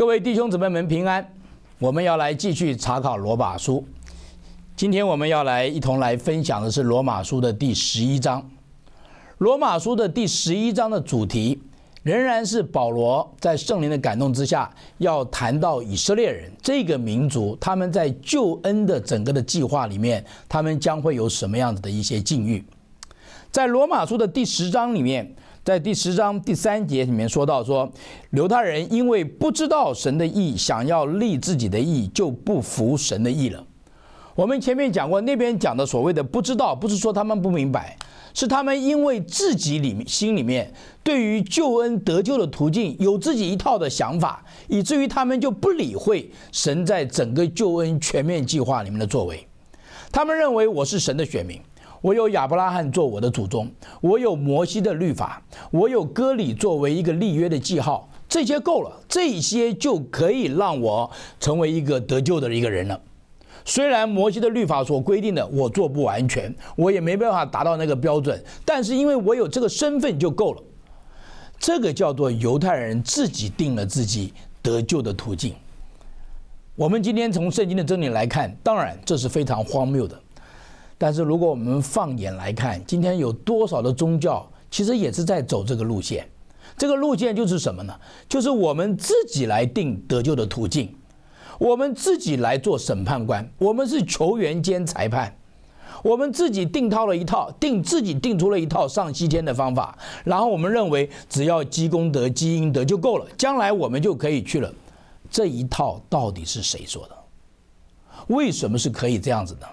各位弟兄姊妹们平安，我们要来继续查考罗马书。今天我们要来一同来分享的是罗马书的第十一章。罗马书的第十一章的主题仍然是保罗在圣灵的感动之下要谈到以色列人这个民族，他们在救恩的整个的计划里面，他们将会有什么样子的一些境遇？在罗马书的第十章里面。在第十章第三节里面说到，说犹太人因为不知道神的意，想要立自己的意，就不服神的意了。我们前面讲过，那边讲的所谓的不知道，不是说他们不明白，是他们因为自己里面心里面对于救恩得救的途径有自己一套的想法，以至于他们就不理会神在整个救恩全面计划里面的作为。他们认为我是神的选民。我有亚伯拉罕做我的祖宗，我有摩西的律法，我有割礼作为一个立约的记号，这些够了，这些就可以让我成为一个得救的一个人了。虽然摩西的律法所规定的我做不完全，我也没办法达到那个标准，但是因为我有这个身份就够了。这个叫做犹太人自己定了自己得救的途径。我们今天从圣经的真理来看，当然这是非常荒谬的。但是如果我们放眼来看，今天有多少的宗教其实也是在走这个路线，这个路线就是什么呢？就是我们自己来定得救的途径，我们自己来做审判官，我们是球员兼裁判，我们自己定套了一套，定自己定出了一套上西天的方法，然后我们认为只要积功德、积阴德就够了，将来我们就可以去了。这一套到底是谁说的？为什么是可以这样子呢？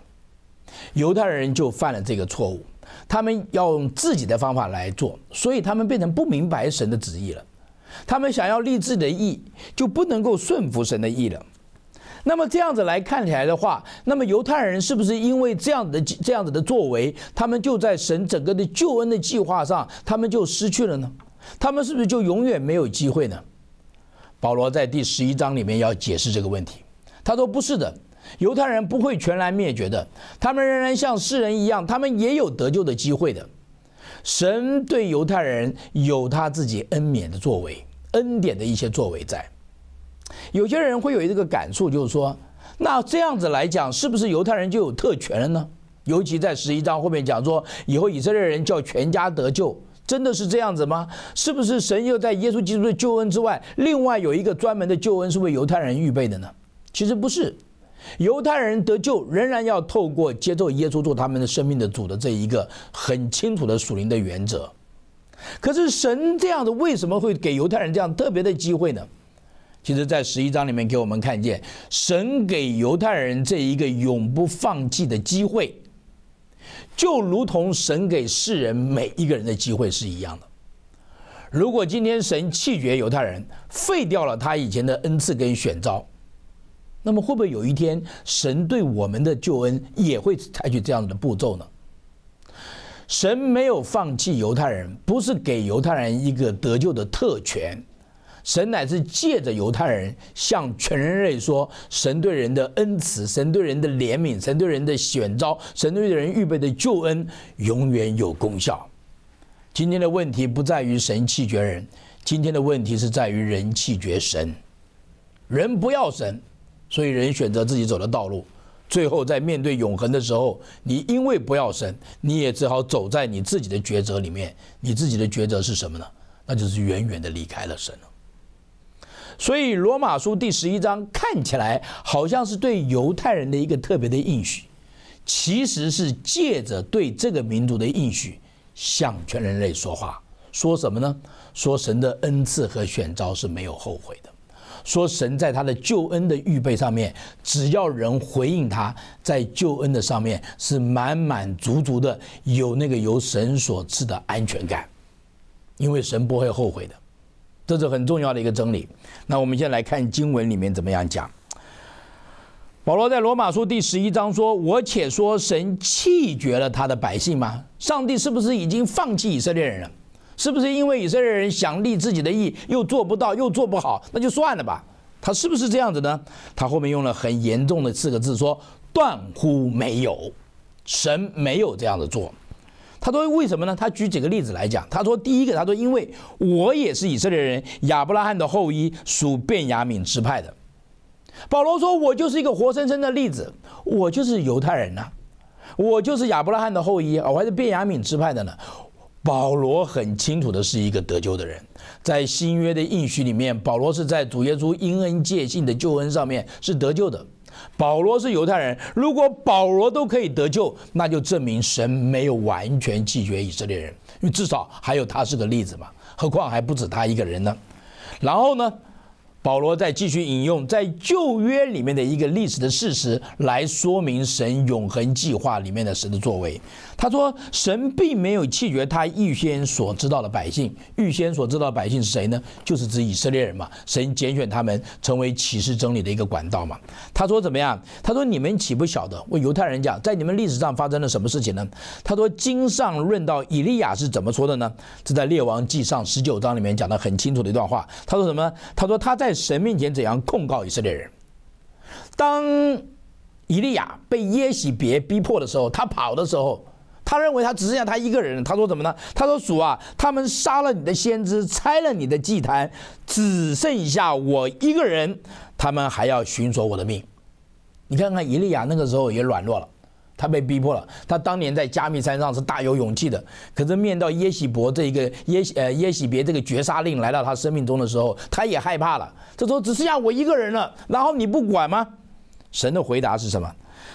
犹太人就犯了这个错误，他们要用自己的方法来做，所以他们变成不明白神的旨意了。他们想要立自己的意，就不能够顺服神的意了。那么这样子来看起来的话，那么犹太人是不是因为这样子的这样子的作为，他们就在神整个的救恩的计划上，他们就失去了呢？他们是不是就永远没有机会呢？保罗在第十一章里面要解释这个问题，他说不是的。犹太人不会全然灭绝的，他们仍然像世人一样，他们也有得救的机会的。神对犹太人有他自己恩典的作为，恩典的一些作为在。有些人会有一个感触，就是说，那这样子来讲，是不是犹太人就有特权了呢？尤其在十一章后面讲说，以后以色列人叫全家得救，真的是这样子吗？是不是神又在耶稣基督的救恩之外，另外有一个专门的救恩是为犹太人预备的呢？其实不是。犹太人得救，仍然要透过接受耶稣做他们的生命的主的这一个很清楚的属灵的原则。可是神这样的为什么会给犹太人这样特别的机会呢？其实，在十一章里面给我们看见，神给犹太人这一个永不放弃的机会，就如同神给世人每一个人的机会是一样的。如果今天神弃绝犹太人，废掉了他以前的恩赐跟选召。那么会不会有一天，神对我们的救恩也会采取这样的步骤呢？神没有放弃犹太人，不是给犹太人一个得救的特权，神乃是借着犹太人向全人类说：神对人的恩慈，神对人的怜悯，神对人的选召，神对人预备的救恩永远有功效。今天的问题不在于神弃绝人，今天的问题是在于人气绝神，人不要神。所以人选择自己走的道路，最后在面对永恒的时候，你因为不要神，你也只好走在你自己的抉择里面。你自己的抉择是什么呢？那就是远远的离开了神了。所以罗马书第十一章看起来好像是对犹太人的一个特别的应许，其实是借着对这个民族的应许向全人类说话。说什么呢？说神的恩赐和选召是没有后悔的。说神在他的救恩的预备上面，只要人回应他，在救恩的上面是满满足足的，有那个由神所赐的安全感，因为神不会后悔的，这是很重要的一个真理。那我们先来看经文里面怎么样讲。保罗在罗马书第十一章说：“我且说，神弃绝了他的百姓吗？上帝是不是已经放弃以色列人了？”是不是因为以色列人想立自己的意，又做不到，又做不好，那就算了吧？他是不是这样子呢？他后面用了很严重的四个字说：“断乎没有，神没有这样子做。”他说：“为什么呢？”他举几个例子来讲。他说：“第一个，他说因为我也是以色列人，亚伯拉罕的后裔，属便雅敏支派的。”保罗说：“我就是一个活生生的例子，我就是犹太人呐，我就是亚伯拉罕的后裔啊，我还是便雅敏支派的呢。”保罗很清楚的是一个得救的人，在新约的应许里面，保罗是在主耶稣因恩借信的救恩上面是得救的。保罗是犹太人，如果保罗都可以得救，那就证明神没有完全拒绝以色列人，因为至少还有他是个例子嘛。何况还不止他一个人呢。然后呢，保罗再继续引用在旧约里面的一个历史的事实，来说明神永恒计划里面的神的作为。他说：“神并没有弃绝他预先所知道的百姓，预先所知道的百姓是谁呢？就是指以色列人嘛。神拣选他们成为启示真理的一个管道嘛。”他说：“怎么样？”他说：“你们岂不晓得？”问犹太人讲，在你们历史上发生了什么事情呢？他说：“经上论到以利亚是怎么说的呢？”这在列王记上十九章里面讲得很清楚的一段话。他说：“什么？”他说：“他在神面前怎样控告以色列人？当以利亚被耶喜别逼迫的时候，他跑的时候。”他认为他只剩下他一个人。他说什么呢？他说主啊，他们杀了你的先知，拆了你的祭坛，只剩下我一个人，他们还要寻索我的命。你看看以利亚那个时候也软弱了，他被逼迫了。他当年在加密山上是大有勇气的，可是面到耶喜伯这一个耶呃耶喜别这个绝杀令来到他生命中的时候，他也害怕了。他说只剩下我一个人了，然后你不管吗？神的回答是什么？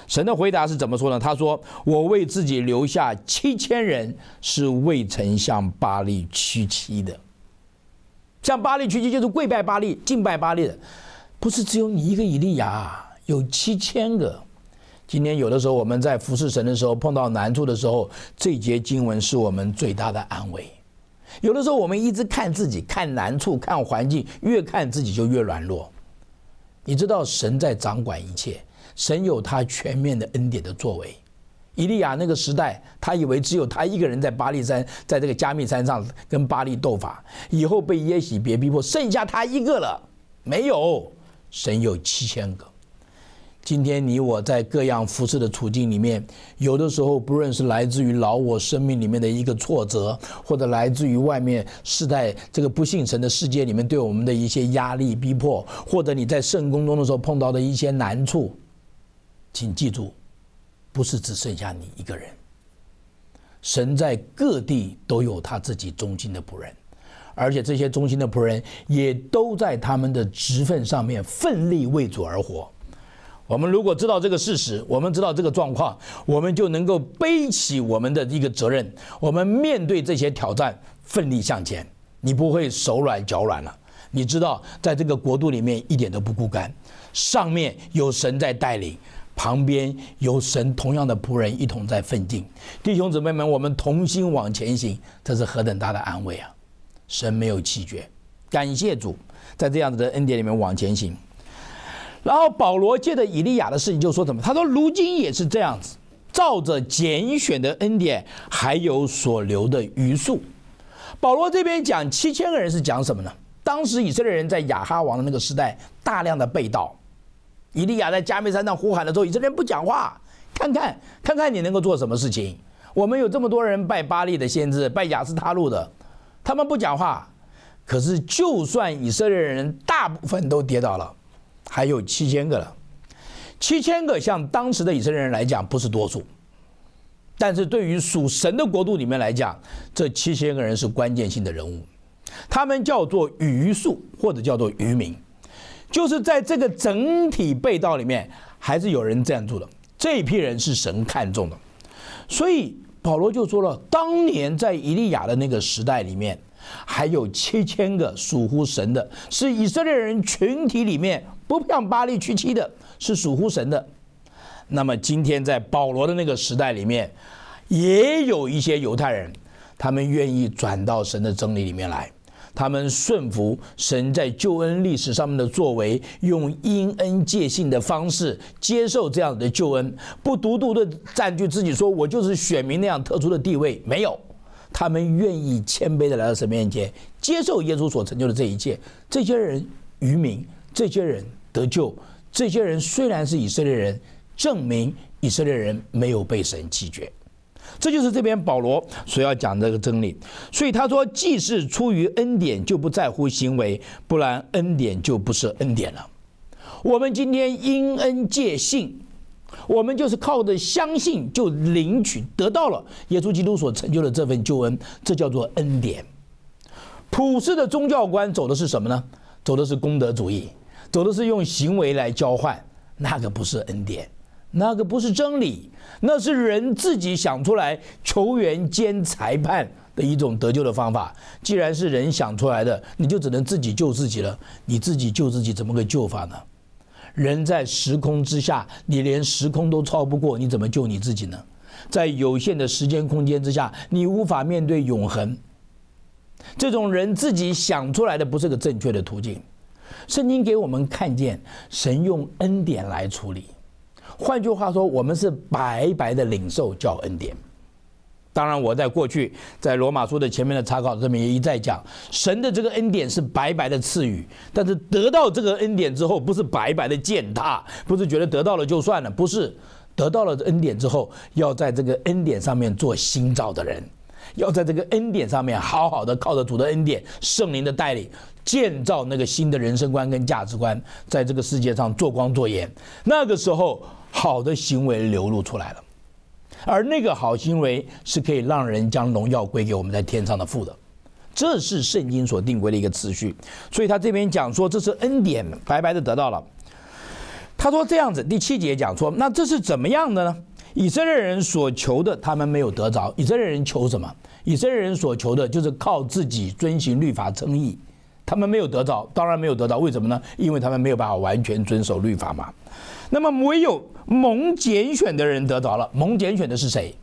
神的回答是怎么说呢？他说：“我为自己留下七千人，是未曾向巴利屈膝的。向巴利屈膝就是跪拜巴利、敬拜巴利的，不是只有你一个以利亚，有七千个。今天有的时候我们在服侍神的时候碰到难处的时候，这节经文是我们最大的安慰。有的时候我们一直看自己、看难处、看环境，越看自己就越软弱。你知道神在掌管一切。”神有他全面的恩典的作为，伊利亚那个时代，他以为只有他一个人在巴利山，在这个加密山上跟巴利斗法，以后被耶洗别逼迫，剩下他一个了。没有，神有七千个。今天你我在各样服侍的处境里面，有的时候不论是来自于老我生命里面的一个挫折，或者来自于外面世代这个不信神的世界里面对我们的一些压力逼迫，或者你在圣工中的时候碰到的一些难处。请记住，不是只剩下你一个人。神在各地都有他自己忠心的仆人，而且这些忠心的仆人也都在他们的职份上面奋力为主而活。我们如果知道这个事实，我们知道这个状况，我们就能够背起我们的一个责任，我们面对这些挑战，奋力向前。你不会手软脚软了。你知道，在这个国度里面一点都不孤单，上面有神在带领。旁边有神同样的仆人一同在奋进，弟兄姊妹们，我们同心往前行，这是何等大的安慰啊！神没有弃绝，感谢主，在这样子的恩典里面往前行。然后保罗借着以利亚的事情就说什么？他说：“如今也是这样子，照着拣选的恩典还有所留的余数。”保罗这边讲七千个人是讲什么呢？当时以色列人在亚哈王的那个时代大量的被盗。以利亚在加密山上呼喊的时候，以色列人不讲话。看看，看看你能够做什么事情？我们有这么多人拜巴利的先知，拜雅斯他路的，他们不讲话。可是，就算以色列人大部分都跌倒了，还有七千个了。七千个，像当时的以色列人来讲，不是多数。但是对于属神的国度里面来讲，这七千个人是关键性的人物。他们叫做余数，或者叫做余民。就是在这个整体被盗里面，还是有人站住了。这一批人是神看中的，所以保罗就说了：当年在以利亚的那个时代里面，还有七千个属乎神的，是以色列人群体里面不向巴黎屈膝的，是属乎神的。那么今天在保罗的那个时代里面，也有一些犹太人，他们愿意转到神的真理里面来。他们顺服神在救恩历史上面的作为，用因恩借信的方式接受这样的救恩，不独独的占据自己，说我就是选民那样特殊的地位。没有，他们愿意谦卑的来到神面前，接受耶稣所成就的这一切。这些人愚民，这些人得救，这些人虽然是以色列人，证明以色列人没有被神弃绝。这就是这边保罗所要讲这个真理，所以他说，既是出于恩典，就不在乎行为，不然恩典就不是恩典了。我们今天因恩借信，我们就是靠着相信就领取得到了耶稣基督所成就的这份救恩，这叫做恩典。普世的宗教观走的是什么呢？走的是功德主义，走的是用行为来交换，那个不是恩典。那个不是真理，那是人自己想出来，球员兼裁判的一种得救的方法。既然是人想出来的，你就只能自己救自己了。你自己救自己，怎么个救法呢？人在时空之下，你连时空都超不过，你怎么救你自己呢？在有限的时间空间之下，你无法面对永恒。这种人自己想出来的不是个正确的途径。圣经给我们看见，神用恩典来处理。换句话说，我们是白白的领受叫恩典。当然，我在过去在罗马书的前面的考稿上面一再讲，神的这个恩典是白白的赐予，但是得到这个恩典之后，不是白白的践踏，不是觉得得到了就算了，不是得到了恩典之后要在这个恩典上面做新造的人，要在这个恩典上面好好的靠着主的恩典、圣灵的带领，建造那个新的人生观跟价值观，在这个世界上做光做盐。那个时候。好的行为流露出来了，而那个好行为是可以让人将荣耀归给我们在天上的父的，这是圣经所定规的一个次序。所以他这边讲说这是恩典白白的得到了。他说这样子，第七节讲说，那这是怎么样的呢？以色列人所求的，他们没有得着。以色列人求什么？以色列人所求的就是靠自己遵行律法称义，他们没有得着，当然没有得着。为什么呢？因为他们没有办法完全遵守律法嘛。那么唯有蒙拣选的人得着了。蒙拣选的是谁？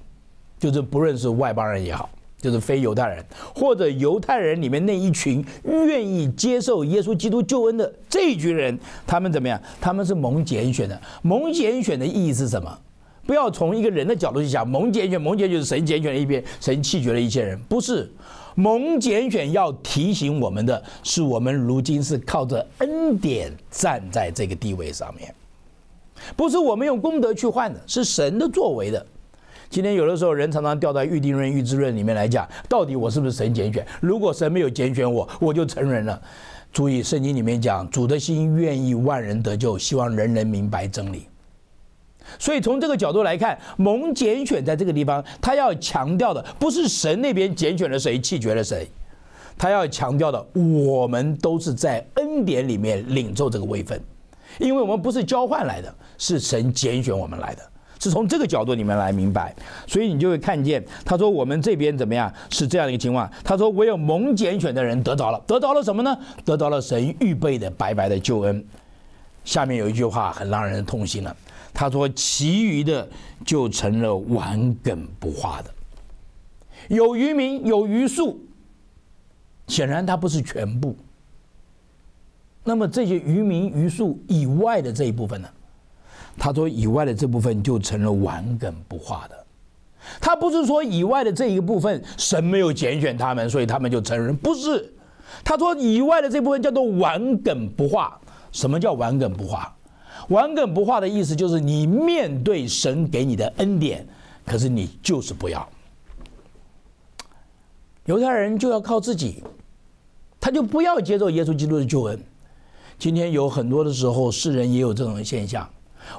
就是不论是外邦人也好，就是非犹太人，或者犹太人里面那一群愿意接受耶稣基督救恩的这一群人，他们怎么样？他们是蒙拣选的。蒙拣选的意义是什么？不要从一个人的角度去想，蒙拣选，蒙拣就是神拣选了一边，神弃绝了一些人。不是，蒙拣选要提醒我们的是，我们如今是靠着恩典站在这个地位上面。不是我们用功德去换的，是神的作为的。今天有的时候人常常掉到预定论、预知论里面来讲，到底我是不是神拣选？如果神没有拣选我，我就成人了。注意，圣经里面讲主的心愿意万人得救，希望人人明白真理。所以从这个角度来看，蒙拣选在这个地方，他要强调的不是神那边拣选了谁、弃绝了谁，他要强调的我们都是在恩典里面领受这个位分，因为我们不是交换来的。是神拣选我们来的，是从这个角度里面来明白，所以你就会看见他说我们这边怎么样是这样的一个情况。他说唯有蒙拣选的人得着了，得着了什么呢？得到了神预备的白白的救恩。下面有一句话很让人痛心了，他说其余的就成了顽梗不化的，有渔民有渔树，显然他不是全部。那么这些渔民渔树以外的这一部分呢？他说：“以外的这部分就成了顽梗不化的。他不是说以外的这一个部分神没有拣选他们，所以他们就承认不是。他说以外的这部分叫做顽梗不化。什么叫顽梗不化？顽梗不化的意思就是你面对神给你的恩典，可是你就是不要。犹太人就要靠自己，他就不要接受耶稣基督的救恩。今天有很多的时候，世人也有这种现象。”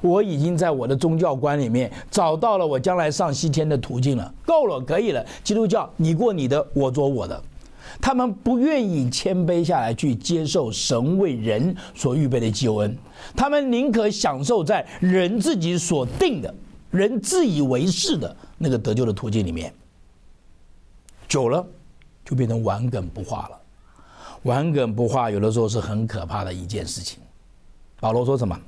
我已经在我的宗教观里面找到了我将来上西天的途径了，够了，可以了。基督教，你过你的，我做我的。他们不愿意谦卑下来去接受神为人所预备的恩，他们宁可享受在人自己所定的、人自以为是的那个得救的途径里面。久了，就变成顽梗不化了。顽梗不化，有的时候是很可怕的一件事情。保罗说什么？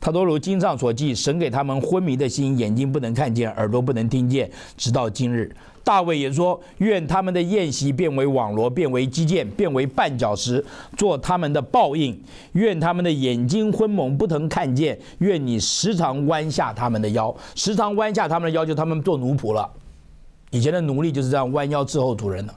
他都如经上所记，神给他们昏迷的心，眼睛不能看见，耳朵不能听见，直到今日。大卫也说：愿他们的宴席变为网罗，变为击剑，变为绊脚石，做他们的报应；愿他们的眼睛昏蒙，不能看见；愿你时常弯下他们的腰，时常弯下他们的腰，就他们做奴仆了。以前的奴隶就是这样弯腰伺候主人的。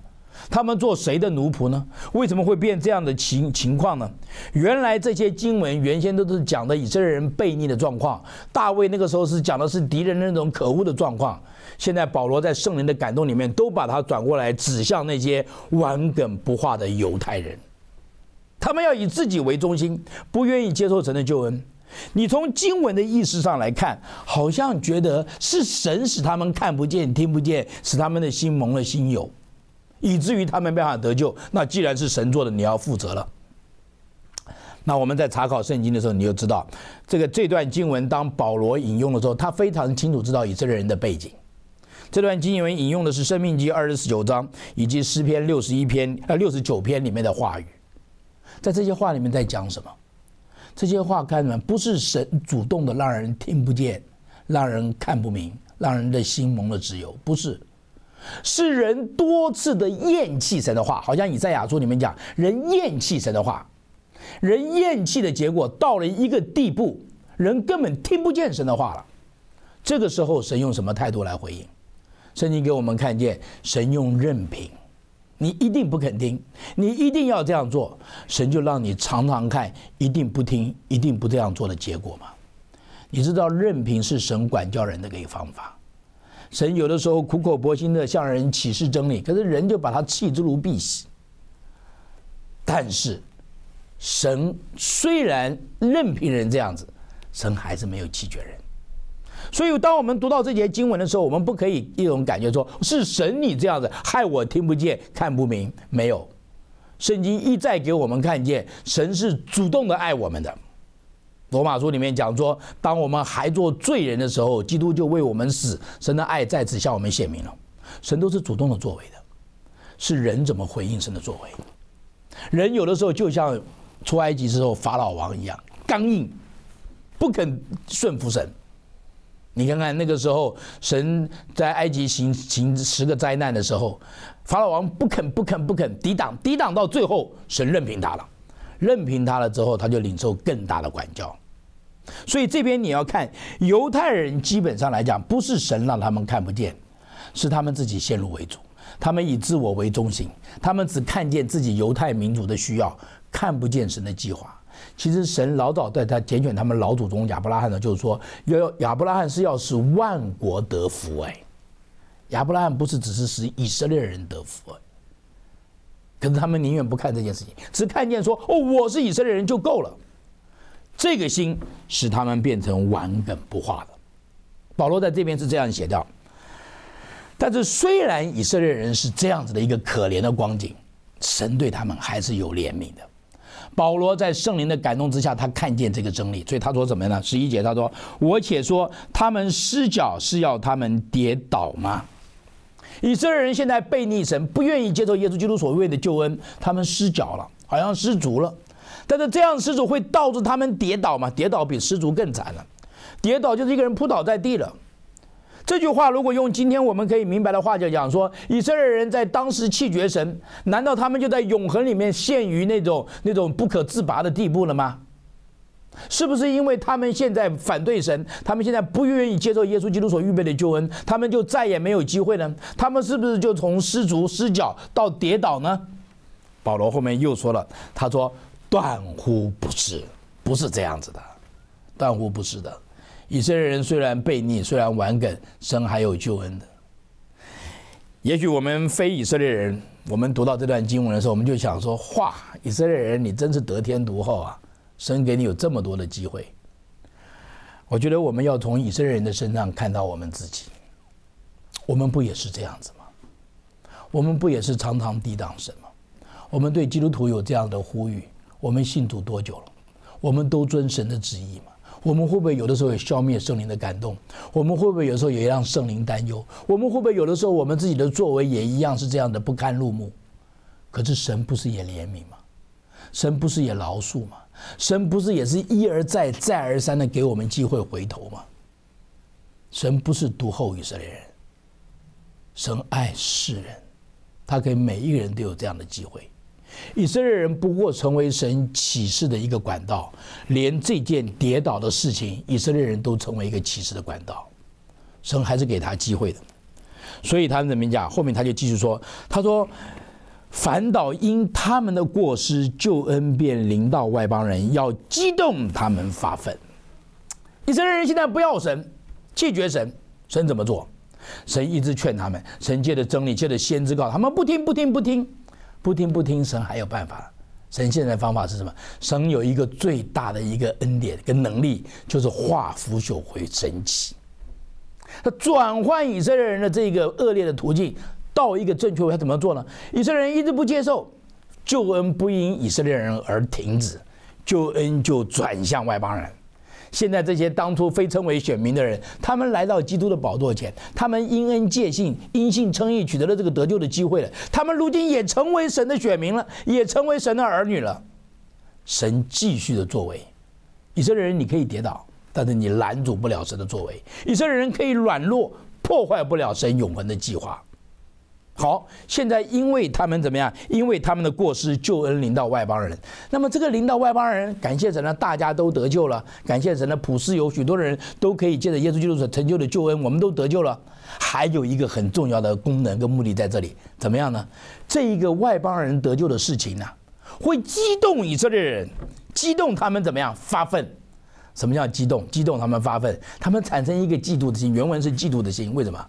他们做谁的奴仆呢？为什么会变这样的情情况呢？原来这些经文原先都是讲的以色列人悖逆的状况，大卫那个时候是讲的是敌人那种可恶的状况。现在保罗在圣灵的感动里面，都把它转过来指向那些顽梗不化的犹太人。他们要以自己为中心，不愿意接受神的救恩。你从经文的意识上来看，好像觉得是神使他们看不见、听不见，使他们的心蒙了心有。以至于他没办法得救。那既然是神做的，你要负责了。那我们在查考圣经的时候，你就知道，这个这段经文当保罗引用的时候，他非常清楚知道以色列人的背景。这段经文引用的是《生命》集二十九章以及诗篇六十一篇呃六十九篇里面的话语。在这些话里面在讲什么？这些话看什么？不是神主动的让人听不见，让人看不明，让人的心蒙了自由，不是。是人多次的厌弃神的话，好像你在雅书里面讲，人厌弃神的话，人厌弃的结果到了一个地步，人根本听不见神的话了。这个时候，神用什么态度来回应？圣经给我们看见，神用任凭，你一定不肯听，你一定要这样做，神就让你尝尝看，一定不听，一定不这样做的结果嘛。你知道，任凭是神管教人的一个方法。神有的时候苦口婆心的向人启示真理，可是人就把他弃之如敝屣。但是，神虽然任凭人这样子，神还是没有弃绝人。所以，当我们读到这节经文的时候，我们不可以一种感觉说：“是神你这样子害我听不见、看不明。”没有，圣经一再给我们看见，神是主动的爱我们的。罗马书里面讲说，当我们还做罪人的时候，基督就为我们死，神的爱在此向我们显明了。神都是主动的作为的，是人怎么回应神的作为？人有的时候就像出埃及之后法老王一样刚硬，不肯顺服神。你看看那个时候，神在埃及行行十个灾难的时候，法老王不肯不肯不肯抵挡抵挡到最后，神任凭他了。任凭他了之后，他就领受更大的管教。所以这边你要看，犹太人基本上来讲，不是神让他们看不见，是他们自己陷入为主。他们以自我为中心，他们只看见自己犹太民族的需要，看不见神的计划。其实神老早在他拣选他们老祖宗亚伯拉罕呢，就是说要亚伯拉罕是要使万国得福哎。亚伯拉罕不是只是使以色列人得福哎。可是他们宁愿不看这件事情，只看见说“哦，我是以色列人就够了”，这个心使他们变成顽梗不化的。保罗在这边是这样写到：，但是虽然以色列人是这样子的一个可怜的光景，神对他们还是有怜悯的。保罗在圣灵的感动之下，他看见这个真理，所以他说怎么样呢？十一节他说：“我且说，他们失脚是要他们跌倒吗？”以色列人现在背逆神，不愿意接受耶稣基督所谓的救恩，他们失脚了，好像失足了。但是这样失足会导致他们跌倒嘛？跌倒比失足更惨了，跌倒就是一个人扑倒在地了。这句话如果用今天我们可以明白的话，就讲说，以色列人在当时气绝神，难道他们就在永恒里面陷于那种那种不可自拔的地步了吗？是不是因为他们现在反对神，他们现在不愿意接受耶稣基督所预备的救恩，他们就再也没有机会呢？他们是不是就从失足失脚到跌倒呢？保罗后面又说了，他说：“断乎不是，不是这样子的，断乎不是的。以色列人虽然悖逆，虽然顽梗，神还有救恩的。也许我们非以色列人，我们读到这段经文的时候，我们就想说：哇，以色列人你真是得天独厚啊。”神给你有这么多的机会，我觉得我们要从以色列人的身上看到我们自己。我们不也是这样子吗？我们不也是常常抵挡神吗？我们对基督徒有这样的呼吁：我们信主多久了？我们都遵神的旨意吗？我们会不会有的时候也消灭圣灵的感动？我们会不会有的时候也让圣灵担忧？我们会不会有的时候我们自己的作为也一样是这样的不堪入目？可是神不是也怜悯吗？神不是也饶恕吗？神不是也是一而再、再而三的给我们机会回头吗？神不是独厚以色列人，神爱世人，他给每一个人都有这样的机会。以色列人不过成为神启示的一个管道，连这件跌倒的事情，以色列人都成为一个启示的管道。神还是给他机会的，所以他怎么讲后面他就继续说，他说。反倒因他们的过失，救恩便临到外邦人，要激动他们发愤。以色列人现在不要神，拒绝神，神怎么做？神一直劝他们，神借着真理，借着先知告他们，不听不听不听，不听不听。神还有办法，神现在方法是什么？神有一个最大的一个恩典跟能力，就是化腐朽为神奇。他转换以色列人的这个恶劣的途径。到一个正确位，他怎么做呢？以色列人一直不接受，救恩不因以色列人而停止，救恩就转向外邦人。现在这些当初非称为选民的人，他们来到基督的宝座前，他们因恩借信，因信称义，取得了这个得救的机会了。他们如今也成为神的选民了，也成为神的儿女了。神继续的作为，以色列人你可以跌倒，但是你拦阻不了神的作为；以色列人可以软弱，破坏不了神永恒的计划。好，现在因为他们怎么样？因为他们的过失，救恩临到外邦人。那么这个临到外邦人，感谢神呢，大家都得救了。感谢神呢，普世有许多人都可以借着耶稣基督所成就的救恩，我们都得救了。还有一个很重要的功能跟目的在这里，怎么样呢？这一个外邦人得救的事情呢，会激动以色列人，激动他们怎么样发愤？什么叫激动？激动他们发愤，他们产生一个嫉妒的心。原文是嫉妒的心，为什么？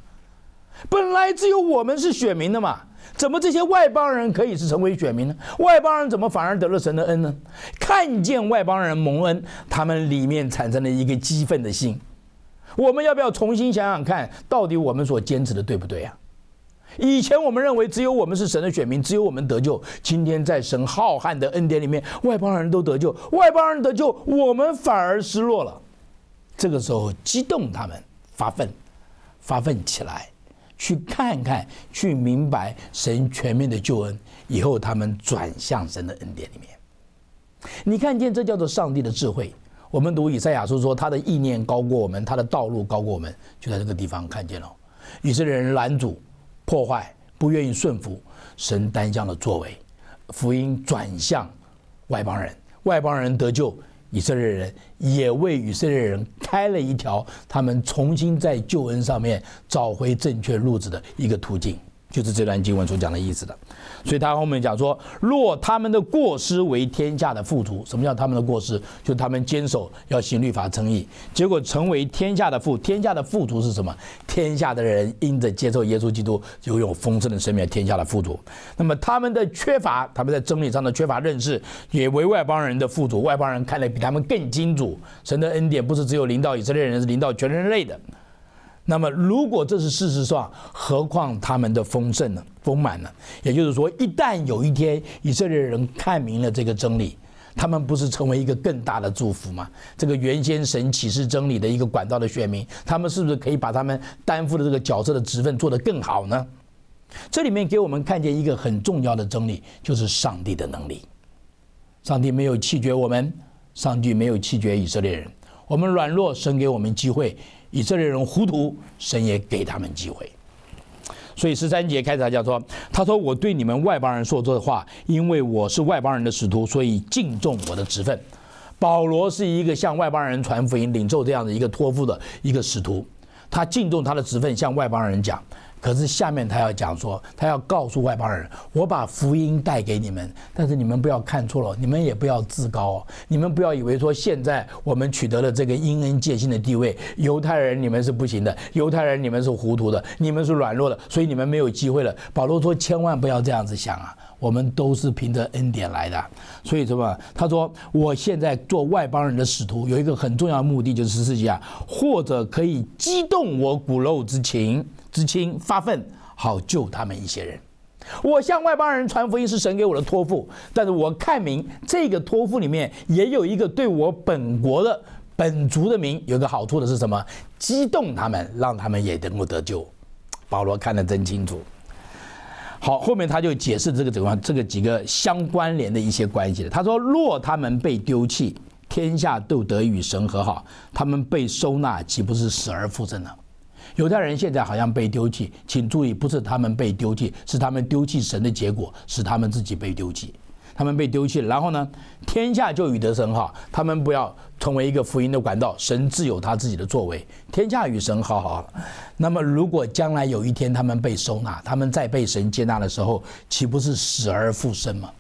本来只有我们是选民的嘛，怎么这些外邦人可以是成为选民呢？外邦人怎么反而得了神的恩呢？看见外邦人蒙恩，他们里面产生了一个激愤的心。我们要不要重新想想看，到底我们所坚持的对不对呀？以前我们认为只有我们是神的选民，只有我们得救。今天在神浩瀚的恩典里面，外邦人都得救，外邦人得救，我们反而失落了。这个时候激动他们发奋，发奋起来。去看看，去明白神全面的救恩以后，他们转向神的恩典里面。你看见这叫做上帝的智慧。我们读以赛亚书说，他的意念高过我们，他的道路高过我们，就在这个地方看见了。以色列人拦阻、破坏，不愿意顺服神单向的作为，福音转向外邦人，外邦人得救。以色列人也为以色列人开了一条他们重新在救恩上面找回正确路子的一个途径。就是这段经文所讲的意思的，所以他后面讲说，若他们的过失为天下的富足，什么叫他们的过失？就他们坚守要行律法正义，结果成为天下的富，天下的富足是什么？天下的人因着接受耶稣基督，就有丰盛的生命，天下的富足。那么他们的缺乏，他们在真理上的缺乏认识，也为外邦人的富足。外邦人看来比他们更清楚，神的恩典不是只有临到以色列人，是临到全人类的。那么，如果这是事实上，何况他们的丰盛呢、丰满了？也就是说，一旦有一天以色列人看明了这个真理，他们不是成为一个更大的祝福吗？这个原先神启示真理的一个管道的选民，他们是不是可以把他们担负的这个角色的职分做得更好呢？这里面给我们看见一个很重要的真理，就是上帝的能力。上帝没有弃绝我们，上帝没有弃绝以色列人。我们软弱，神给我们机会。以色列人糊涂，神也给他们机会。所以十三节开始他叫说，他说：“我对你们外邦人说这话，因为我是外邦人的使徒，所以敬重我的职分。”保罗是一个向外邦人传福音、领受这样的一个托付的一个使徒，他敬重他的职分，向外邦人讲。可是下面他要讲说，他要告诉外邦人，我把福音带给你们，但是你们不要看错了，你们也不要自高哦，你们不要以为说现在我们取得了这个因恩借性的地位，犹太人你们是不行的，犹太人你们是糊涂的，你们是软弱的，所以你们没有机会了。保罗说，千万不要这样子想啊，我们都是凭着恩典来的，所以说嘛，他说我现在做外邦人的使徒，有一个很重要的目的就是自己啊，或者可以激动我骨肉之情。知青发奋，好救他们一些人。我向外邦人传福音是神给我的托付，但是我看明这个托付里面也有一个对我本国的本族的民有个好处的是什么？激动他们，让他们也能够得救。保罗看得真清楚。好，后面他就解释这个怎么这个几个相关联的一些关系他说：若他们被丢弃，天下都得与神和好；他们被收纳，岂不是死而复生了？犹太人现在好像被丢弃，请注意，不是他们被丢弃，是他们丢弃神的结果，使他们自己被丢弃。他们被丢弃了，然后呢，天下就与神好，他们不要成为一个福音的管道，神自有他自己的作为，天下与神好好。那么，如果将来有一天他们被收纳，他们再被神接纳的时候，岂不是死而复生吗？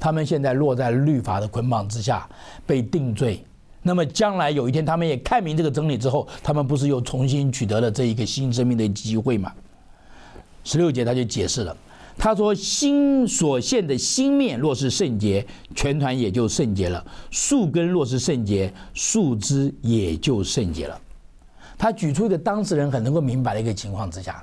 他们现在落在律法的捆绑之下，被定罪。那么将来有一天，他们也看明这个真理之后，他们不是又重新取得了这一个新生命的机会吗？十六节他就解释了，他说：“心所现的心面若是圣洁，全团也就圣洁了；树根若是圣洁，树枝也就圣洁了。”他举出一个当事人很能够明白的一个情况之下。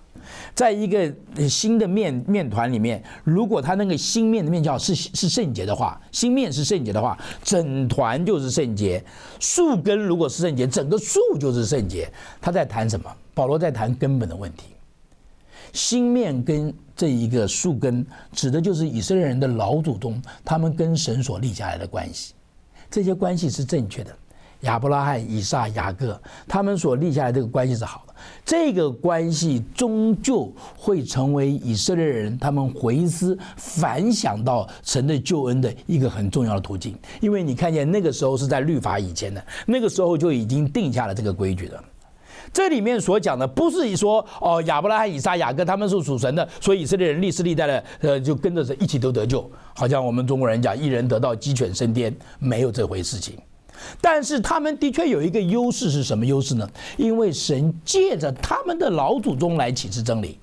在一个新的面面团里面，如果他那个新面的面酵是是圣洁的话，新面是圣洁的话，整团就是圣洁。树根如果是圣洁，整个树就是圣洁。他在谈什么？保罗在谈根本的问题。新面跟这一个树根指的就是以色列人的老祖宗，他们跟神所立下来的关系，这些关系是正确的。亚伯拉罕、以撒、雅各他们所立下来这个关系是好的。这个关系终究会成为以色列人他们回思反想到神的救恩的一个很重要的途径，因为你看见那个时候是在律法以前的，那个时候就已经定下了这个规矩的。这里面所讲的不是说哦，亚伯拉罕、以撒、雅各他们是属神的，所以以色列人历世历代的呃就跟着一起都得救，好像我们中国人讲一人得道鸡犬升天，没有这回事情。但是他们的确有一个优势是什么优势呢？因为神借着他们的老祖宗来启示真理，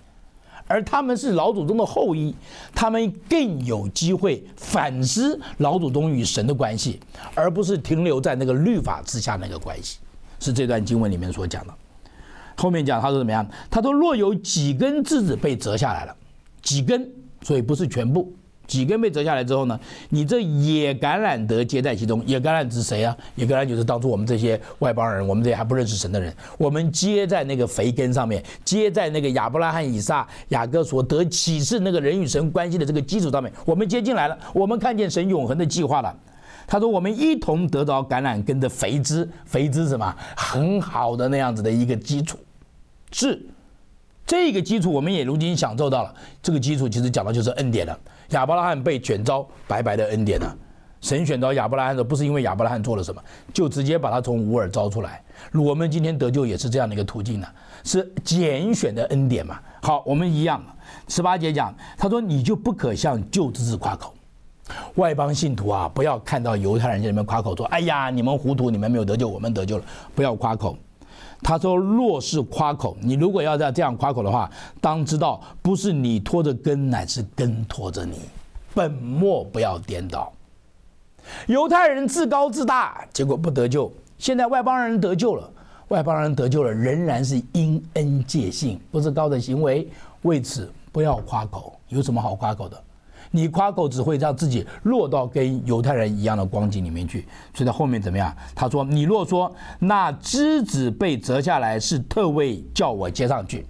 而他们是老祖宗的后裔，他们更有机会反思老祖宗与神的关系，而不是停留在那个律法之下那个关系。是这段经文里面所讲的。后面讲他说怎么样？他说若有几根枝子被折下来了，几根，所以不是全部。几根被折下来之后呢？你这也感染得接在其中。也感染指谁啊？也感染就是当初我们这些外邦人，我们这些还不认识神的人，我们接在那个肥根上面，接在那个亚伯拉罕、以撒、雅各所得启示那个人与神关系的这个基础上面，我们接进来了。我们看见神永恒的计划了。他说：“我们一同得到橄榄根的肥枝，肥枝什么？很好的那样子的一个基础，是这个基础我们也如今享受到了。这个基础其实讲的就是恩典了。”亚伯拉罕被卷招白白的恩典呢。神选召亚伯拉罕的不是因为亚伯拉罕做了什么，就直接把他从无耳招出来。我们今天得救也是这样的一个途径呢，是拣选的恩典嘛。好，我们一样。十八节讲，他说你就不可向旧日子夸口，外邦信徒啊，不要看到犹太人在里面夸口说，哎呀，你们糊涂，你们没有得救，我们得救了，不要夸口。他说：“若是夸口，你如果要这样夸口的话，当知道不是你拖着根，乃是根拖着你，本末不要颠倒。犹太人自高自大，结果不得救。现在外邦人得救了，外邦人得救了，仍然是因恩借性，不是高的行为。为此，不要夸口，有什么好夸口的？”你夸口只会让自己落到跟犹太人一样的光景里面去，所以在后面怎么样？他说：“你若说那枝子被折下来是特位叫我接上去，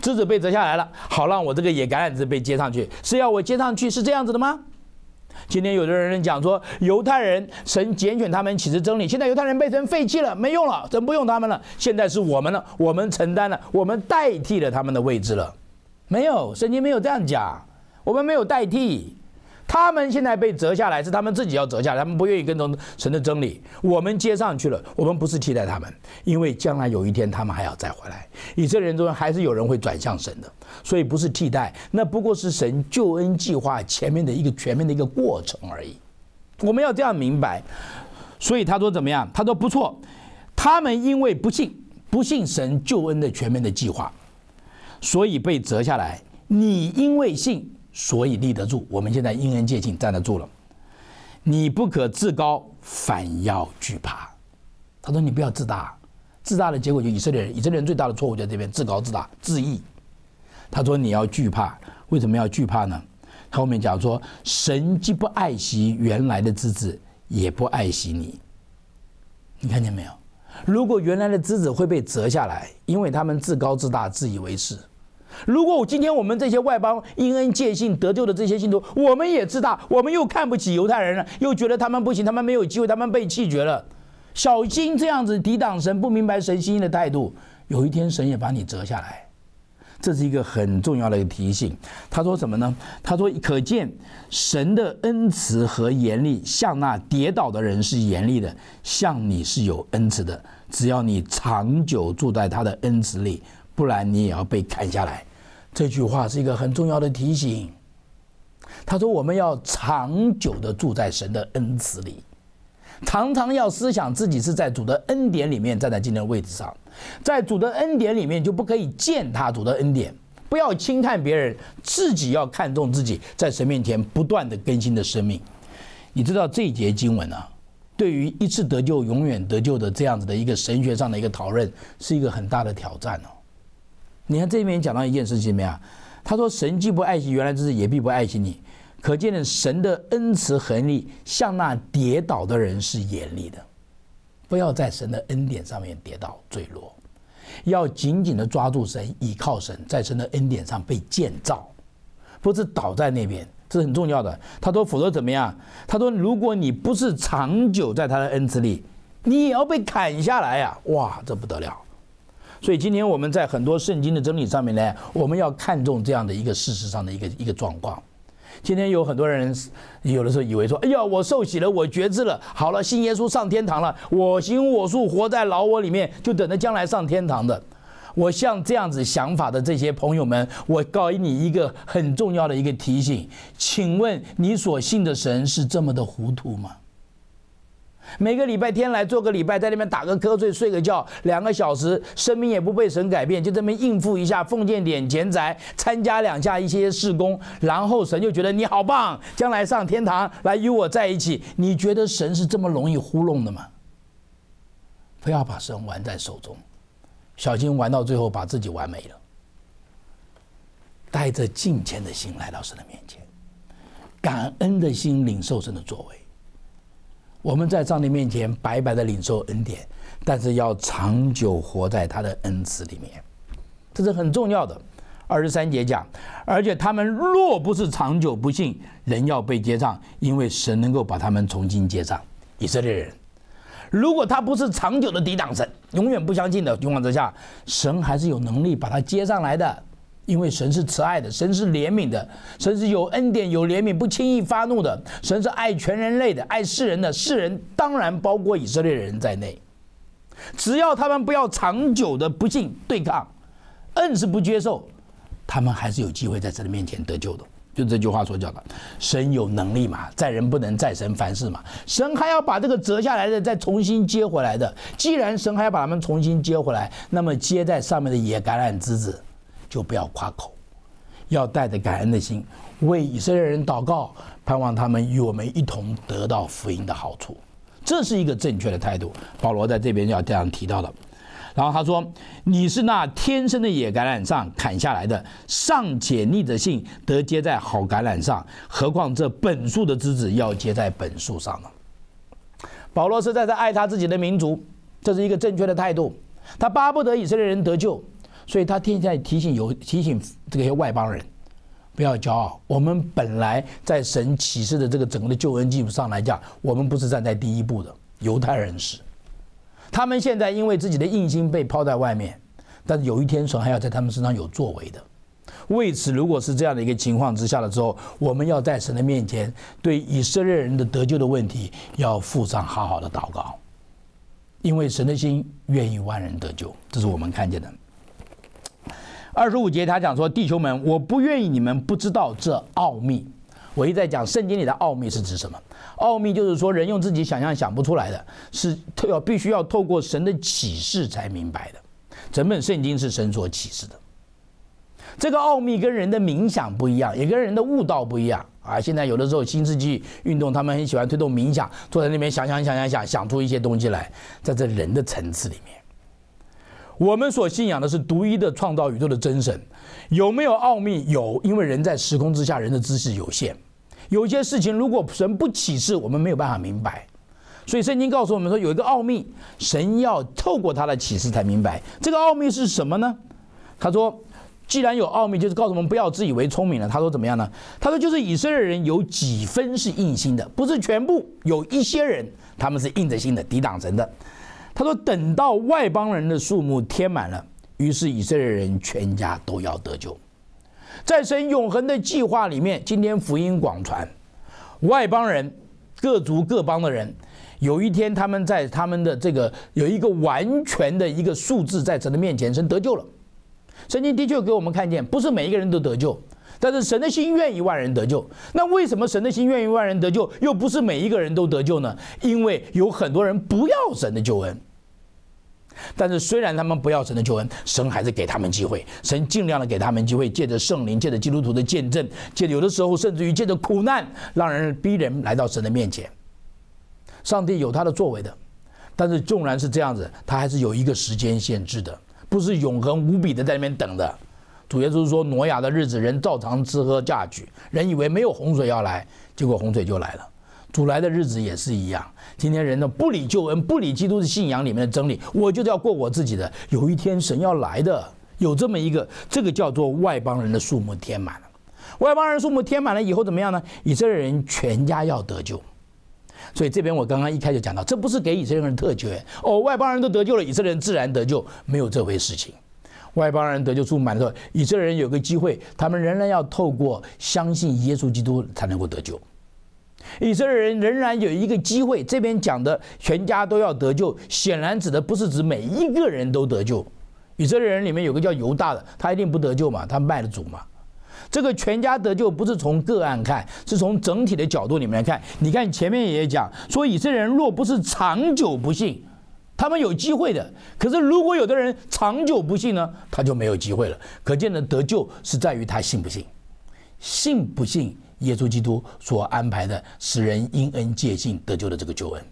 枝子被折下来了，好让我这个野橄榄枝被接上去，是要我接上去是这样子的吗？”今天有的人讲说犹太人神拣选他们岂是真理，现在犹太人变成废弃了，没用了，神不用他们了，现在是我们了，我们承担了，我们代替了他们的位置了，没有，圣经没有这样讲。我们没有代替，他们现在被折下来，是他们自己要折下，来，他们不愿意跟从神的真理。我们接上去了，我们不是替代他们，因为将来有一天他们还要再回来。以色列人中还是有人会转向神的，所以不是替代，那不过是神救恩计划前面的一个全面的一个过程而已。我们要这样明白。所以他说怎么样？他说不错，他们因为不信不信神救恩的全面的计划，所以被折下来。你因为信。所以立得住，我们现在因人借镜站得住了。你不可自高，反要惧怕。他说：“你不要自大，自大的结果就以色列人。以色列人最大的错误在这边，自高自大，自义。”他说：“你要惧怕，为什么要惧怕呢？”他后面讲说：“神既不爱惜原来的枝子，也不爱惜你。你看见没有？如果原来的枝子会被折下来，因为他们自高自大，自以为是。”如果我今天我们这些外邦因恩借信得救的这些信徒，我们也自大，我们又看不起犹太人了，又觉得他们不行，他们没有机会，他们被弃绝了。小心这样子抵挡神，不明白神心意的态度，有一天神也把你折下来。这是一个很重要的一个提醒。他说什么呢？他说：可见神的恩慈和严厉，向那跌倒的人是严厉的，向你是有恩慈的。只要你长久住在他的恩慈里。不然你也要被砍下来，这句话是一个很重要的提醒。他说：“我们要长久的住在神的恩赐里，常常要思想自己是在主的恩典里面站在今天的位置上，在主的恩典里面就不可以践踏主的恩典，不要轻看别人，自己要看重自己在神面前不断的更新的生命。”你知道这一节经文啊，对于一次得救、永远得救的这样子的一个神学上的一个讨论，是一个很大的挑战呢。你看这边讲到一件事情没有？他说神既不爱惜原来之事，也必不爱惜你。可见的神的恩慈恒力，向那跌倒的人是严厉的。不要在神的恩典上面跌倒坠落，要紧紧的抓住神，倚靠神，在神的恩典上被建造，不是倒在那边，这是很重要的。他说，否则怎么样？他说，如果你不是长久在他的恩慈里，你也要被砍下来呀！哇，这不得了。所以今天我们在很多圣经的真理上面呢，我们要看重这样的一个事实上的一个一个状况。今天有很多人，有的时候以为说：“哎呀，我受洗了，我觉知了，好了，信耶稣上天堂了，我行我素，活在牢窝里面，就等着将来上天堂的。”我像这样子想法的这些朋友们，我告你一个很重要的一个提醒：请问你所信的神是这么的糊涂吗？每个礼拜天来做个礼拜，在那边打个瞌睡，睡个觉两个小时，生命也不被神改变，就这么应付一下奉献点钱财，参加两下一些事工，然后神就觉得你好棒，将来上天堂来与我在一起。你觉得神是这么容易糊弄的吗？不要把神玩在手中，小心玩到最后把自己玩没了。带着敬虔的心来到神的面前，感恩的心领受神的作为。我们在上帝面前白白的领受恩典，但是要长久活在他的恩赐里面，这是很重要的。二十三节讲，而且他们若不是长久不信，人要被结账，因为神能够把他们重新结账。以色列人，如果他不是长久的抵挡神，永远不相信的，情况之下，神还是有能力把他接上来的。因为神是慈爱的，神是怜悯的，神是有恩典、有怜悯、不轻易发怒的，神是爱全人类的，爱世人的，世人当然包括以色列人在内。只要他们不要长久的不幸对抗，硬是不接受，他们还是有机会在神的面前得救的。就这句话说讲的，神有能力嘛，在人不能，在神凡事嘛，神还要把这个折下来的再重新接回来的。既然神还要把他们重新接回来，那么接在上面的也感染之子。就不要夸口，要带着感恩的心为以色列人祷告，盼望他们与我们一同得到福音的好处。这是一个正确的态度。保罗在这边要这样提到的。然后他说：“你是那天生的野橄榄上砍下来的，尚且逆着性得接在好橄榄上，何况这本树的枝子要接在本树上呢？”保罗是在这爱他自己的民族，这是一个正确的态度。他巴不得以色列人得救。所以他天天在提醒有提醒这些外邦人，不要骄傲。我们本来在神启示的这个整个的救恩基础上来讲，我们不是站在第一步的犹太人是，他们现在因为自己的硬心被抛在外面，但是有一天神还要在他们身上有作为的。为此，如果是这样的一个情况之下的时候，我们要在神的面前对以色列人的得救的问题要附上好好的祷告，因为神的心愿意万人得救，这是我们看见的。二十五节，他讲说：“弟兄们，我不愿意你们不知道这奥秘。我一再讲，圣经里的奥秘是指什么？奥秘就是说，人用自己想象想不出来的是，要必须要透过神的启示才明白的。整本圣经是神所启示的。这个奥秘跟人的冥想不一样，也跟人的悟道不一样啊！现在有的时候，新世纪运动他们很喜欢推动冥想，坐在那边想想想想想，想出一些东西来，在这人的层次里面。”我们所信仰的是独一的创造宇宙的真神，有没有奥秘？有，因为人在时空之下，人的知识有限，有些事情如果神不启示，我们没有办法明白。所以圣经告诉我们说，有一个奥秘，神要透过他的启示才明白。这个奥秘是什么呢？他说，既然有奥秘，就是告诉我们不要自以为聪明了。他说怎么样呢？他说就是以色列人有几分是硬心的，不是全部，有一些人他们是硬着心的，抵挡神的。他说：“等到外邦人的数目填满了，于是以色列人全家都要得救。在神永恒的计划里面，今天福音广传，外邦人、各族各邦的人，有一天他们在他们的这个有一个完全的一个数字，在神的面前，神得救了。圣经的确给我们看见，不是每一个人都得救。”但是神的心愿意万人得救，那为什么神的心愿意万人得救，又不是每一个人都得救呢？因为有很多人不要神的救恩。但是虽然他们不要神的救恩，神还是给他们机会，神尽量的给他们机会，借着圣灵，借着基督徒的见证，借有的时候甚至于借着苦难，让人逼人来到神的面前。上帝有他的作为的，但是纵然是这样子，他还是有一个时间限制的，不是永恒无比的在那边等的。主耶稣说挪亚的日子，人照常吃喝嫁娶，人以为没有洪水要来，结果洪水就来了。主来的日子也是一样。今天人呢，不理救恩，不理基督的信仰里面的真理，我就是要过我自己的。有一天神要来的，有这么一个，这个叫做外邦人的数目填满了。外邦人数目填满了以后怎么样呢？以色列人全家要得救。所以这边我刚刚一开始讲到，这不是给以色列人特权哦，外邦人都得救了，以色列人自然得救，没有这回事情。外邦人得救充满的时候，以色列人有个机会，他们仍然要透过相信耶稣基督才能够得救。以色列人仍然有一个机会。这边讲的全家都要得救，显然指的不是指每一个人都得救。以色列人里面有个叫犹大的，他一定不得救嘛，他卖了主嘛。这个全家得救不是从个案看，是从整体的角度里面来看。你看前面也讲说，以色列人若不是长久不幸，他们有机会的，可是如果有的人长久不信呢，他就没有机会了。可见呢，得救是在于他信不信，信不信耶稣基督所安排的使人因恩借信得救的这个救恩。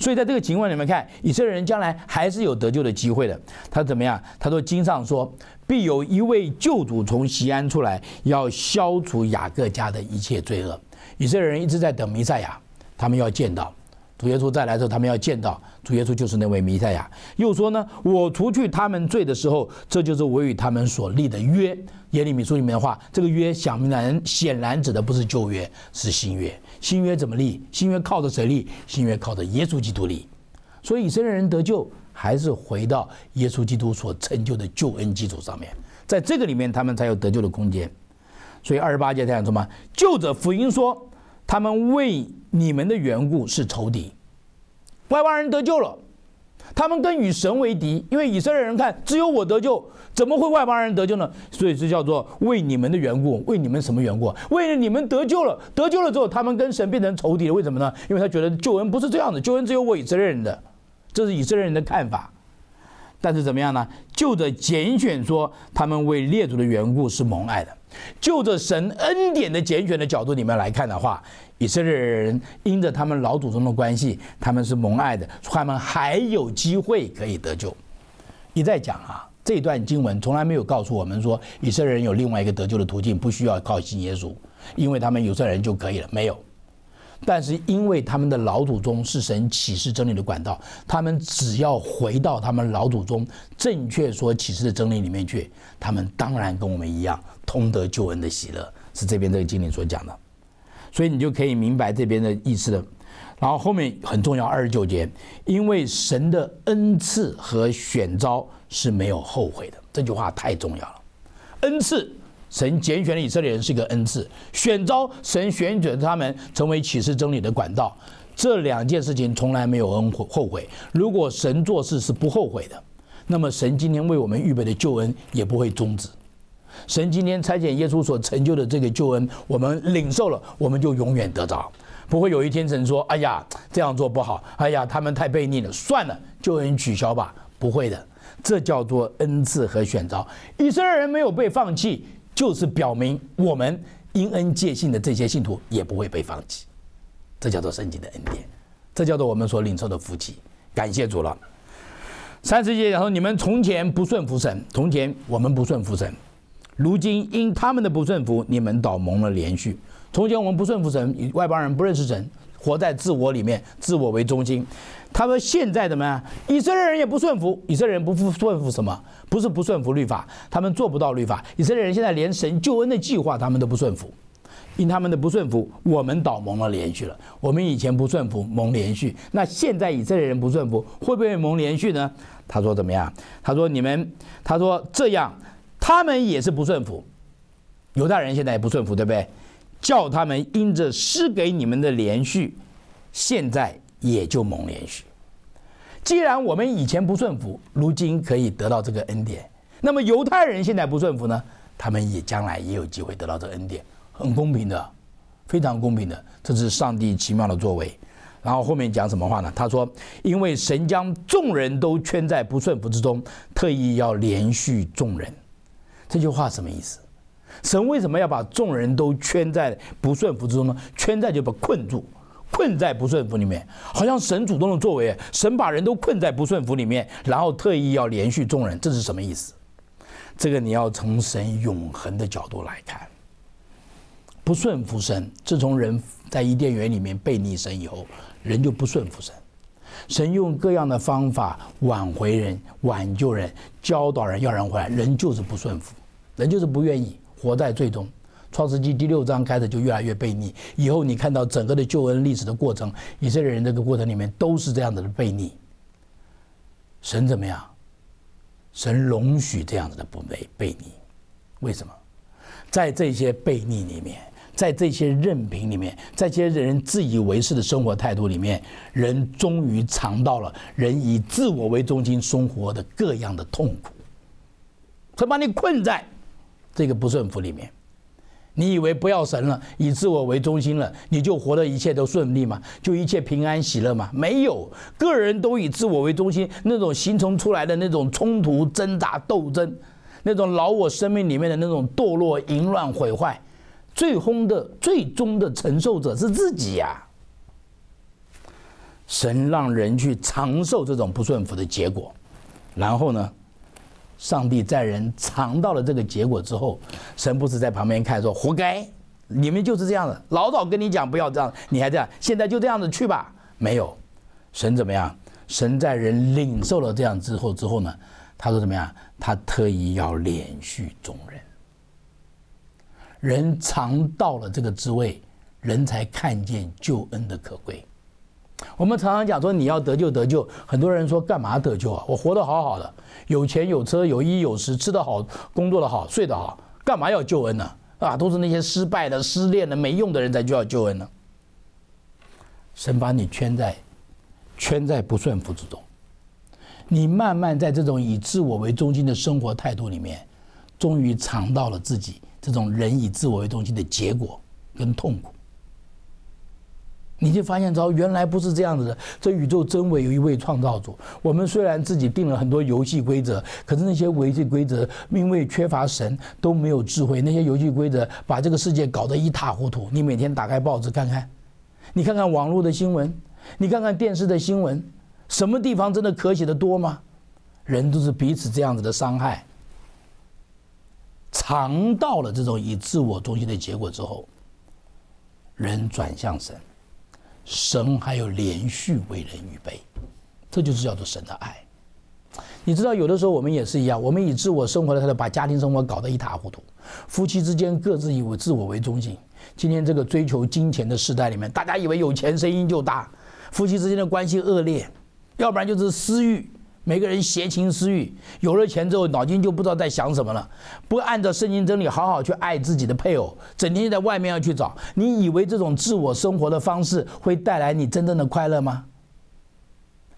所以在这个情况里面看，以色列人将来还是有得救的机会的。他怎么样？他说经上说必有一位救主从西安出来，要消除雅各家的一切罪恶。以色列人一直在等弥赛亚，他们要见到。主耶稣再来的时候，他们要见到主耶稣，就是那位弥赛亚。又说呢，我除去他们罪的时候，这就是我与他们所立的约。耶利米书里面的话，这个约显然显然指的不是旧约，是新约。新约怎么立？新约靠着谁立？新约靠着耶稣基督立。所以以色列人得救，还是回到耶稣基督所成就的救恩基础上面，在这个里面，他们才有得救的空间。所以二十八节这样说嘛，救者福音说，他们为。你们的缘故是仇敌，外邦人得救了，他们跟与神为敌，因为以色列人看只有我得救，怎么会外邦人得救呢？所以这叫做为你们的缘故，为你们什么缘故？为了你们得救了，得救了之后，他们跟神变成仇敌了。为什么呢？因为他觉得救恩不是这样的，救恩只有我以色列人的，这是以色列人的看法。但是怎么样呢？就着拣选说，他们为列祖的缘故是蒙爱的；就着神恩典的拣选的角度里面来看的话，以色列人因着他们老祖宗的关系，他们是蒙爱的，他们还有机会可以得救。一再讲啊，这段经文从来没有告诉我们说，以色列人有另外一个得救的途径，不需要靠信耶稣，因为他们以色列人就可以了。没有。但是因为他们的老祖宗是神启示真理的管道，他们只要回到他们老祖宗正确所启示的真理里面去，他们当然跟我们一样，同得救恩的喜乐，是这边这个经理所讲的。所以你就可以明白这边的意思了。然后后面很重要，二十九节，因为神的恩赐和选召是没有后悔的，这句话太重要了。恩赐。神拣选了以色列人是一个恩赐，选召神选准他们成为启示真理的管道。这两件事情从来没有恩后悔。如果神做事是不后悔的，那么神今天为我们预备的救恩也不会终止。神今天差遣耶稣所成就的这个救恩，我们领受了，我们就永远得着，不会有一天神说：“哎呀，这样做不好，哎呀，他们太悖逆了，算了，救恩取消吧。”不会的，这叫做恩赐和选召。以色列人没有被放弃。就是表明我们因恩借信的这些信徒也不会被放弃，这叫做圣经的恩典，这叫做我们所领受的福气。感谢主了。三十节讲说，你们从前不顺服神，从前我们不顺服神，如今因他们的不顺服，你们倒蒙了连续。从前我们不顺服神，外邦人不认识神。活在自我里面，自我为中心。他说现在怎么样？以色列人也不顺服，以色列人不服顺服什么？不是不顺服律法，他们做不到律法。以色列人现在连神救恩的计划，他们都不顺服。因他们的不顺服，我们倒蒙了连续了。我们以前不顺服蒙连续，那现在以色列人不顺服，会不会蒙连续呢？他说怎么样？他说你们，他说这样，他们也是不顺服。犹太人现在也不顺服，对不对？叫他们因着施给你们的连续，现在也就蒙连续。既然我们以前不顺服，如今可以得到这个恩典，那么犹太人现在不顺服呢？他们也将来也有机会得到这个恩典，很公平的，非常公平的，这是上帝奇妙的作为。然后后面讲什么话呢？他说：“因为神将众人都圈在不顺服之中，特意要连续众人。”这句话什么意思？神为什么要把众人都圈在不顺服之中呢？圈在就把困住，困在不顺服里面，好像神主动的作为，神把人都困在不顺服里面，然后特意要连续众人，这是什么意思？这个你要从神永恒的角度来看，不顺服神，自从人在伊甸园里面背逆神以后，人就不顺服神，神用各样的方法挽回人、挽救人、教导人，要人回来，人就是不顺服，人就是不愿意。活在最终。创世纪》第六章开始就越来越悖逆。以后你看到整个的救恩历史的过程，以色列人这个过程里面都是这样子的悖逆。神怎么样？神容许这样子的不悖悖逆？为什么？在这些悖逆里面，在这些任凭里面，在这些人自以为是的生活态度里面，人终于尝到了人以自我为中心生活的各样的痛苦，他把你困在。这个不顺服里面，你以为不要神了，以自我为中心了，你就活得一切都顺利吗？就一切平安喜乐吗？没有，个人都以自我为中心，那种形成出来的那种冲突、挣扎、斗争，那种老我生命里面的那种堕落、淫乱、毁坏，最终的最终的承受者是自己呀。神让人去承受这种不顺服的结果，然后呢？上帝在人尝到了这个结果之后，神不是在旁边看说“活该”，你们就是这样的，老早跟你讲不要这样，你还这样，现在就这样子去吧。没有，神怎么样？神在人领受了这样之后之后呢？他说怎么样？他特意要连续众人，人尝到了这个滋味，人才看见救恩的可贵。我们常常讲说你要得救得救，很多人说干嘛得救啊？我活得好好的，有钱有车有衣有食，吃得好，工作的好，睡得好，干嘛要救恩呢？啊，都是那些失败的、失恋的、没用的人才需要救恩呢。神把你圈在圈在不顺服之中，你慢慢在这种以自我为中心的生活态度里面，终于尝到了自己这种人以自我为中心的结果跟痛苦。你就发现着，原来不是这样子的。这宇宙真伪有一位创造主。我们虽然自己定了很多游戏规则，可是那些游戏规则，因为缺乏神，都没有智慧。那些游戏规则把这个世界搞得一塌糊涂。你每天打开报纸看看，你看看网络的新闻，你看看电视的新闻，什么地方真的可写的多吗？人都是彼此这样子的伤害。尝到了这种以自我中心的结果之后，人转向神。神还有连续为人预备，这就是叫做神的爱。你知道，有的时候我们也是一样，我们以自我生活的态度把家庭生活搞得一塌糊涂，夫妻之间各自以我自我为中心。今天这个追求金钱的时代里面，大家以为有钱声音就大，夫妻之间的关系恶劣，要不然就是私欲。每个人邪情私欲有了钱之后，脑筋就不知道在想什么了，不按照圣经真理好好去爱自己的配偶，整天在外面要去找。你以为这种自我生活的方式会带来你真正的快乐吗？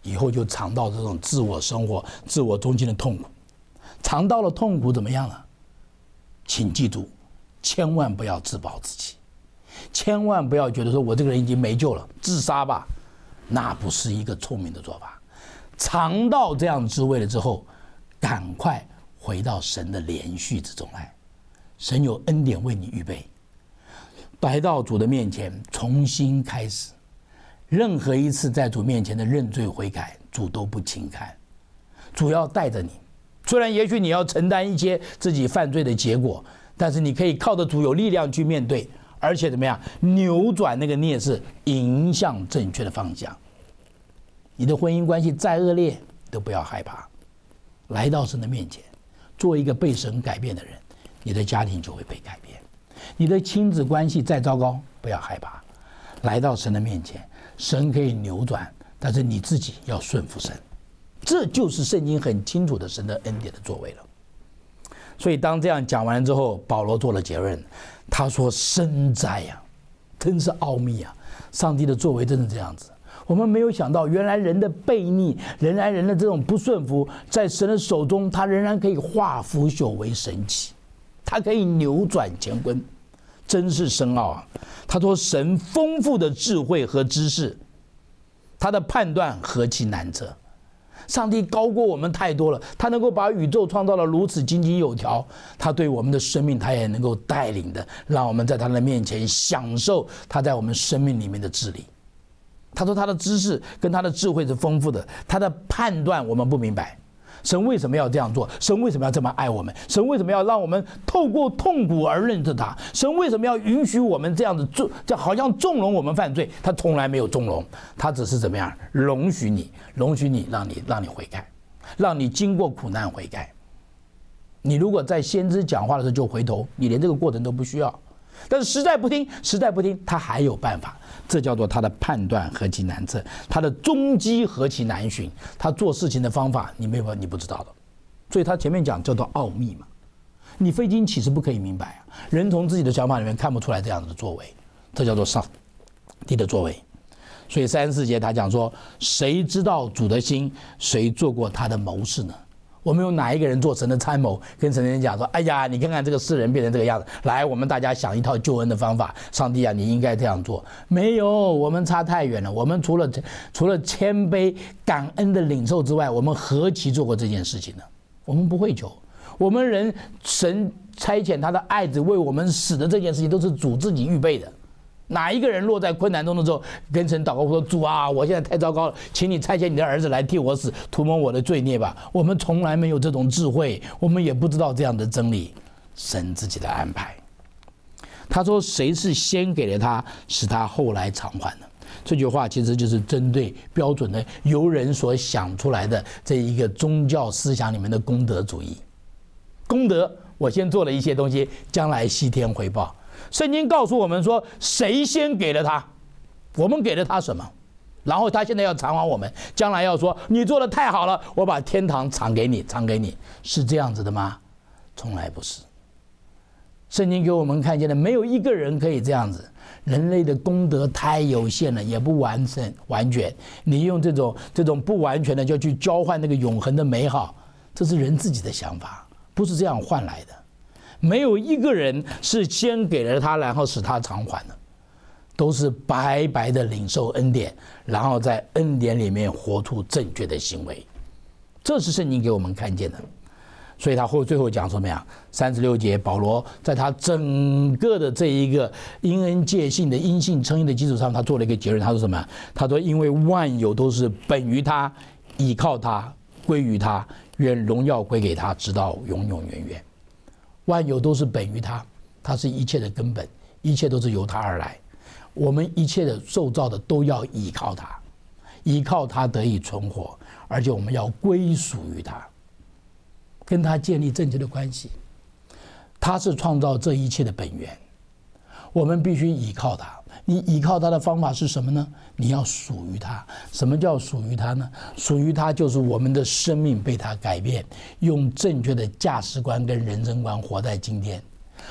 以后就尝到这种自我生活、自我中心的痛苦，尝到了痛苦怎么样了？请记住，千万不要自暴自弃，千万不要觉得说我这个人已经没救了，自杀吧，那不是一个聪明的做法。尝到这样滋味了之后，赶快回到神的连续之中来。神有恩典为你预备，来到主的面前重新开始。任何一次在主面前的认罪悔改，主都不轻看。主要带着你，虽然也许你要承担一些自己犯罪的结果，但是你可以靠着主有力量去面对，而且怎么样扭转那个劣势，迎向正确的方向。你的婚姻关系再恶劣，都不要害怕，来到神的面前，做一个被神改变的人，你的家庭就会被改变。你的亲子关系再糟糕，不要害怕，来到神的面前，神可以扭转，但是你自己要顺服神。这就是圣经很清楚的神的恩典的作为了。所以当这样讲完之后，保罗做了结论，他说：“神哉呀，真是奥秘啊！上帝的作为真是这样子。”我们没有想到，原来人的悖逆，原来人的这种不顺服，在神的手中，他仍然可以化腐朽为神奇，他可以扭转乾坤，真是深奥啊！他说：“神丰富的智慧和知识，他的判断何其难测！上帝高过我们太多了，他能够把宇宙创造了如此井井有条，他对我们的生命，他也能够带领的，让我们在他的面前享受他在我们生命里面的治理。”他说他的知识跟他的智慧是丰富的，他的判断我们不明白。神为什么要这样做？神为什么要这么爱我们？神为什么要让我们透过痛苦而认识他？神为什么要允许我们这样子纵，就好像纵容我们犯罪？他从来没有纵容，他只是怎么样容许你，容许你，让你让你悔改，让你经过苦难悔改。你如果在先知讲话的时候就回头，你连这个过程都不需要。但是实在不听，实在不听，他还有办法。这叫做他的判断何其难测，他的踪迹何其难寻，他做事情的方法你没有你不知道的。所以他前面讲叫做奥秘嘛，你非经岂是不可以明白啊。人从自己的想法里面看不出来这样子作为，这叫做上帝的作为。所以三十四节他讲说，谁知道主的心，谁做过他的谋士呢？我们有哪一个人做神的参谋，跟神讲说：“哎呀，你看看这个世人变成这个样子，来，我们大家想一套救恩的方法。上帝啊，你应该这样做。”没有，我们差太远了。我们除了除了谦卑、感恩的领受之外，我们何其做过这件事情呢？我们不会求。我们人，神差遣他的爱子为我们死的这件事情，都是主自己预备的。哪一个人落在困难中的时候，跟神祷告说：“主啊，我现在太糟糕了，请你差遣你的儿子来替我死，涂抹我的罪孽吧。”我们从来没有这种智慧，我们也不知道这样的真理。神自己的安排。他说：“谁是先给了他，使他后来偿还的？”这句话其实就是针对标准的由人所想出来的这一个宗教思想里面的功德主义。功德，我先做了一些东西，将来西天回报。圣经告诉我们说，谁先给了他？我们给了他什么？然后他现在要偿还我们，将来要说你做的太好了，我把天堂偿给你，偿给你，是这样子的吗？从来不是。圣经给我们看见的，没有一个人可以这样子。人类的功德太有限了，也不完整、完全。你用这种这种不完全的，就去交换那个永恒的美好，这是人自己的想法，不是这样换来的。没有一个人是先给了他，然后使他偿还的，都是白白的领受恩典，然后在恩典里面活出正确的行为，这是圣经给我们看见的。所以他后最后讲什么呀？三十六节，保罗在他整个的这一个因恩借信的因信称义的基础上，他做了一个结论。他说什么？他说因为万有都是本于他，倚靠他，归于他，愿荣耀归给他，直到永永远远。万有都是本于它，它是一切的根本，一切都是由它而来。我们一切的受造的都要依靠它，依靠它得以存活，而且我们要归属于它，跟它建立正确的关系。它是创造这一切的本源，我们必须依靠它。你依靠他的方法是什么呢？你要属于他。什么叫属于他呢？属于他就是我们的生命被他改变，用正确的价值观跟人生观活在今天。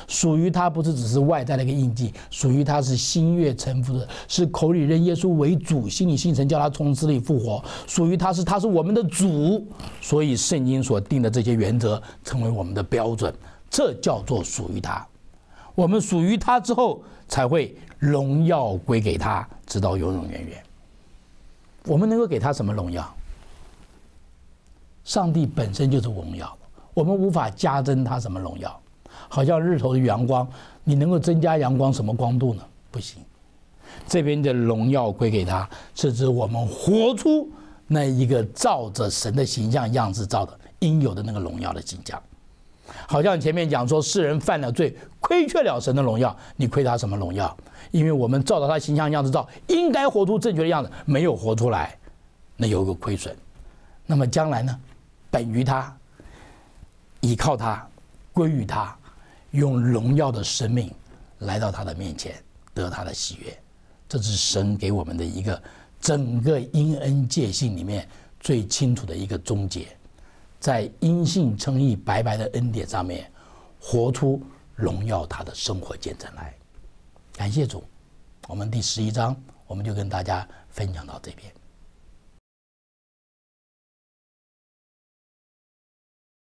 属于他不是只是外在的一个印记，属于他是心悦诚服的，是口里认耶稣为主，心里信神叫他从死里复活。属于他是他是我们的主，所以圣经所定的这些原则成为我们的标准，这叫做属于他。我们属于他之后才会。荣耀归给他，直到永永远远。我们能够给他什么荣耀？上帝本身就是荣耀，我们无法加增他什么荣耀。好像日头的阳光，你能够增加阳光什么光度呢？不行。这边的荣耀归给他，是指我们活出那一个照着神的形象样子照的应有的那个荣耀的形象。好像前面讲说，世人犯了罪，亏缺了神的荣耀，你亏他什么荣耀？因为我们照着他形象样子照，应该活出正确的样子，没有活出来，那有一个亏损。那么将来呢？本于他，依靠他，归于他，用荣耀的生命来到他的面前，得他的喜悦。这是神给我们的一个整个因恩借性里面最清楚的一个终结，在因信称义白白的恩典上面，活出荣耀他的生活见证来。感谢主，我们第十一章我们就跟大家分享到这边。